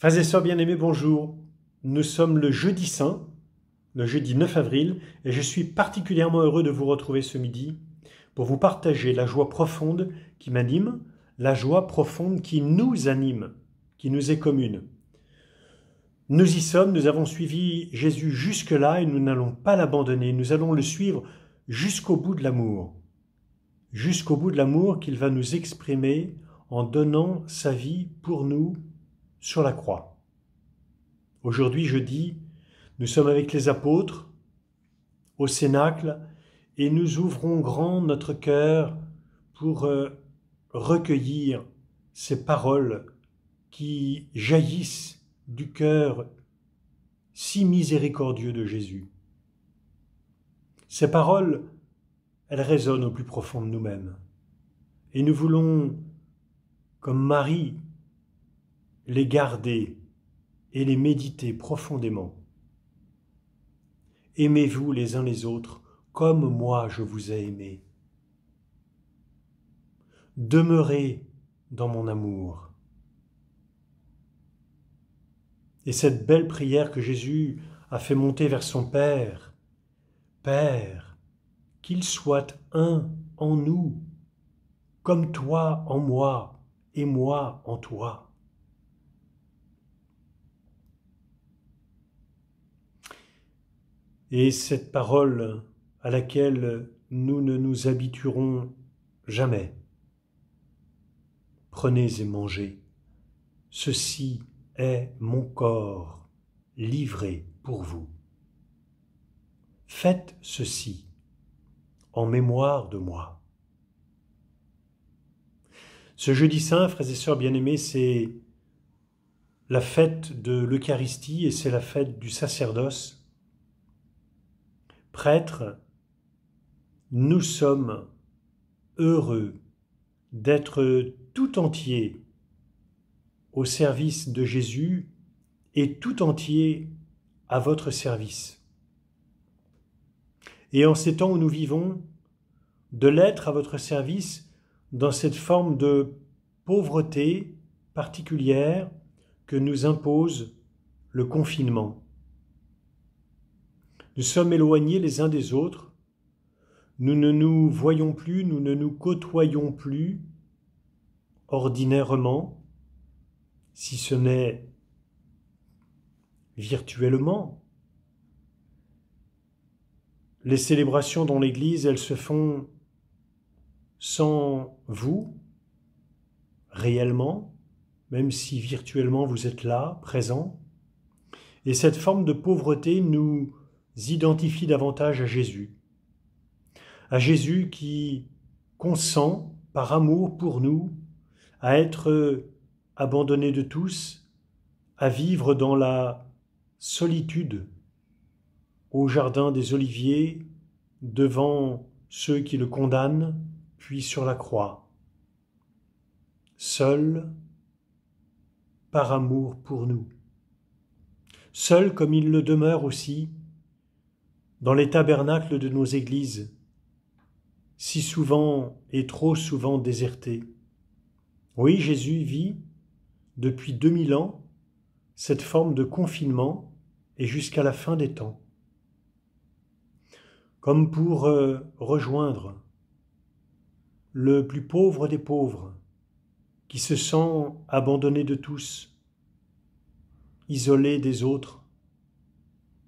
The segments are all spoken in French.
Frères et sœurs bien-aimés, bonjour. Nous sommes le jeudi saint, le jeudi 9 avril, et je suis particulièrement heureux de vous retrouver ce midi pour vous partager la joie profonde qui m'anime, la joie profonde qui nous anime, qui nous est commune. Nous y sommes, nous avons suivi Jésus jusque-là et nous n'allons pas l'abandonner, nous allons le suivre jusqu'au bout de l'amour, jusqu'au bout de l'amour qu'il va nous exprimer en donnant sa vie pour nous sur la croix. Aujourd'hui, je dis, nous sommes avec les apôtres au Cénacle et nous ouvrons grand notre cœur pour euh, recueillir ces paroles qui jaillissent du cœur si miséricordieux de Jésus. Ces paroles, elles résonnent au plus profond de nous-mêmes. Et nous voulons, comme Marie les garder et les méditer profondément. Aimez-vous les uns les autres comme moi je vous ai aimé. Demeurez dans mon amour. Et cette belle prière que Jésus a fait monter vers son Père, Père, qu'il soit un en nous, comme toi en moi et moi en toi. Et cette parole à laquelle nous ne nous habituerons jamais. Prenez et mangez. Ceci est mon corps livré pour vous. Faites ceci en mémoire de moi. Ce jeudi saint, frères et sœurs bien-aimés, c'est la fête de l'Eucharistie et c'est la fête du sacerdoce Prêtres, nous sommes heureux d'être tout entier au service de Jésus et tout entier à votre service. Et en ces temps où nous vivons, de l'être à votre service dans cette forme de pauvreté particulière que nous impose le confinement. Nous sommes éloignés les uns des autres. Nous ne nous voyons plus, nous ne nous côtoyons plus ordinairement, si ce n'est virtuellement. Les célébrations dans l'Église, elles se font sans vous, réellement, même si virtuellement vous êtes là, présent. Et cette forme de pauvreté nous identifient davantage à Jésus, à Jésus qui consent par amour pour nous à être abandonné de tous, à vivre dans la solitude au jardin des oliviers devant ceux qui le condamnent, puis sur la croix. Seul, par amour pour nous. Seul comme il le demeure aussi dans les tabernacles de nos églises, si souvent et trop souvent désertés. Oui, Jésus vit, depuis 2000 ans, cette forme de confinement et jusqu'à la fin des temps. Comme pour euh, rejoindre le plus pauvre des pauvres, qui se sent abandonné de tous, isolé des autres,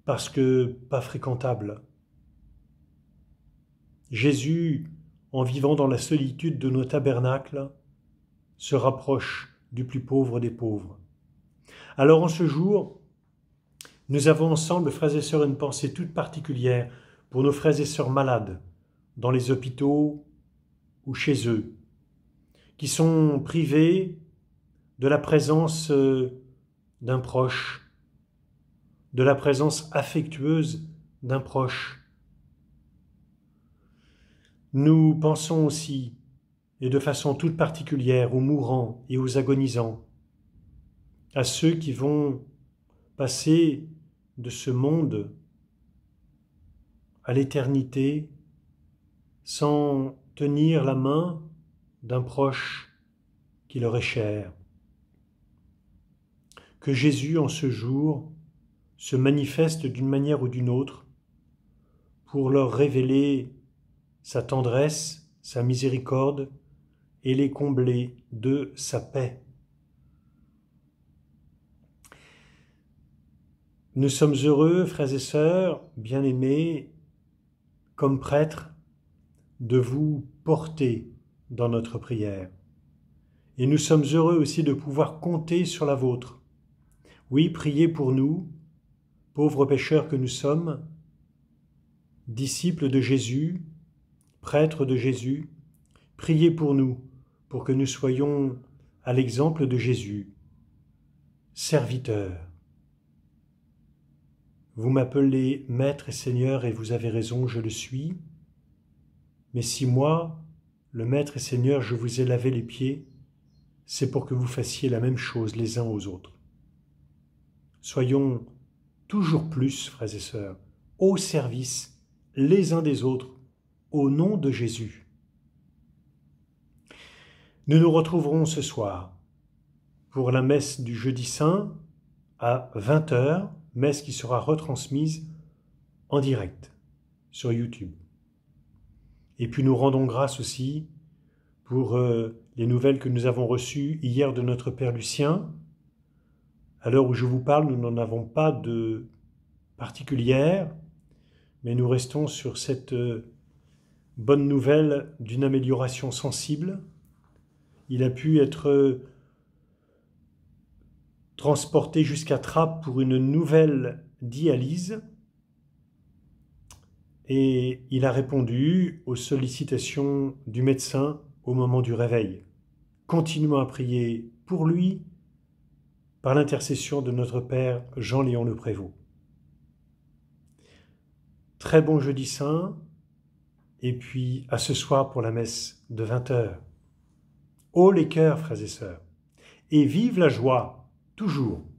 parce que pas fréquentable. Jésus, en vivant dans la solitude de nos tabernacles, se rapproche du plus pauvre des pauvres. Alors en ce jour, nous avons ensemble, frères et sœurs, une pensée toute particulière pour nos frères et sœurs malades, dans les hôpitaux ou chez eux, qui sont privés de la présence euh, d'un proche de la présence affectueuse d'un proche. Nous pensons aussi, et de façon toute particulière, aux mourants et aux agonisants, à ceux qui vont passer de ce monde à l'éternité sans tenir la main d'un proche qui leur est cher. Que Jésus, en ce jour, se manifeste d'une manière ou d'une autre pour leur révéler sa tendresse, sa miséricorde et les combler de sa paix. Nous sommes heureux, frères et sœurs, bien-aimés, comme prêtres, de vous porter dans notre prière. Et nous sommes heureux aussi de pouvoir compter sur la vôtre. Oui, priez pour nous, pauvres pécheurs que nous sommes, disciples de Jésus, prêtres de Jésus, priez pour nous, pour que nous soyons à l'exemple de Jésus, serviteurs. Vous m'appelez Maître et Seigneur et vous avez raison, je le suis. Mais si moi, le Maître et Seigneur, je vous ai lavé les pieds, c'est pour que vous fassiez la même chose les uns aux autres. Soyons toujours plus, frères et sœurs, au service les uns des autres, au nom de Jésus. Nous nous retrouverons ce soir pour la messe du jeudi saint à 20h, messe qui sera retransmise en direct sur YouTube. Et puis nous rendons grâce aussi pour euh, les nouvelles que nous avons reçues hier de notre Père Lucien, à l'heure où je vous parle, nous n'en avons pas de particulière, mais nous restons sur cette euh, bonne nouvelle d'une amélioration sensible. Il a pu être euh, transporté jusqu'à Trappes pour une nouvelle dialyse et il a répondu aux sollicitations du médecin au moment du réveil. Continuons à prier pour lui par l'intercession de notre Père Jean-Léon le Prévost. Très bon jeudi saint, et puis à ce soir pour la messe de 20h. Ô les cœurs, frères et sœurs, et vive la joie, toujours.